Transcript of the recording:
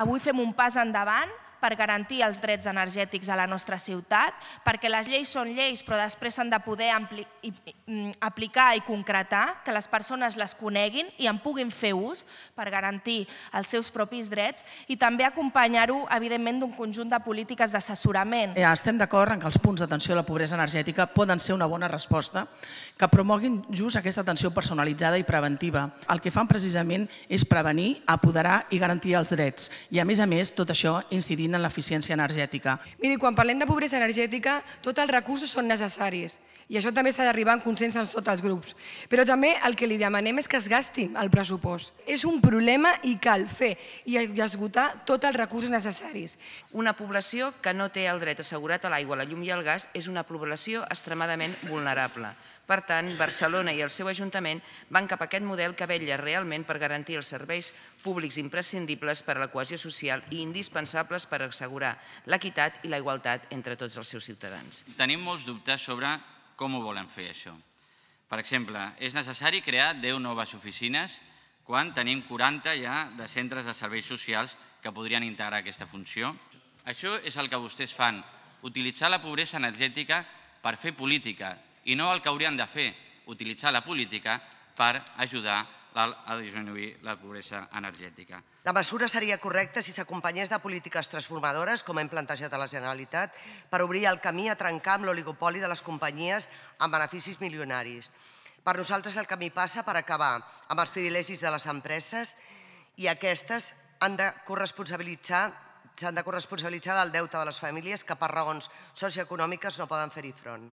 Avui fem un pas endavant per garantir els drets energètics a la nostra ciutat, perquè les lleis són lleis però després s'han de poder mm, aplicar i concretar, que les persones les coneguin i en puguin fer ús per garantir els seus propis drets i també acompanyar-ho, evidentment, d'un conjunt de polítiques d'assessorament. Ja, eh, estem d'acord en que els punts d'atenció a la pobresa energètica poden ser una bona resposta que promoguin just aquesta atenció personalitzada i preventiva. El que fan precisament és prevenir, apoderar i garantir els drets. I, a més a més, tot això incidint incidint en l'eficiència energètica. Miri, quan parlem de pobresa energètica, tots els recursos són necessaris i això també s'ha d'arribar en consens amb tots els grups. Però també el que li demanem és que es gasti el pressupost. És un problema i cal fer i esgotar tots els recursos necessaris. Una població que no té el dret assegurat a l'aigua, la llum i el gas és una població extremadament vulnerable. Per tant, Barcelona i el seu Ajuntament van cap a aquest model que vetlla realment per garantir els serveis públics imprescindibles per a la cohesió social i indispensables per per assegurar l'equitat i la igualtat entre tots els seus ciutadans. Tenim molts dubtes sobre com ho volen fer això. Per exemple, és necessari crear 10 noves oficines quan tenim 40 ja de centres de serveis socials que podrien integrar aquesta funció. Això és el que vostès fan, utilitzar la pobresa energètica per fer política i no el que haurien de fer, utilitzar la política per ajudar a a disminuir la pobresa energètica. La mesura seria correcta si s'acompanyés de polítiques transformadores, com hem plantejat a la Generalitat, per obrir el camí a trencar amb l'oligopoli de les companyies amb beneficis milionaris. Per nosaltres el camí passa per acabar amb els privilegis de les empreses i aquestes han de corresponsabilitzar s'han de corresponsabilitzar del deute de les famílies que per raons socioeconòmiques no poden fer-hi front.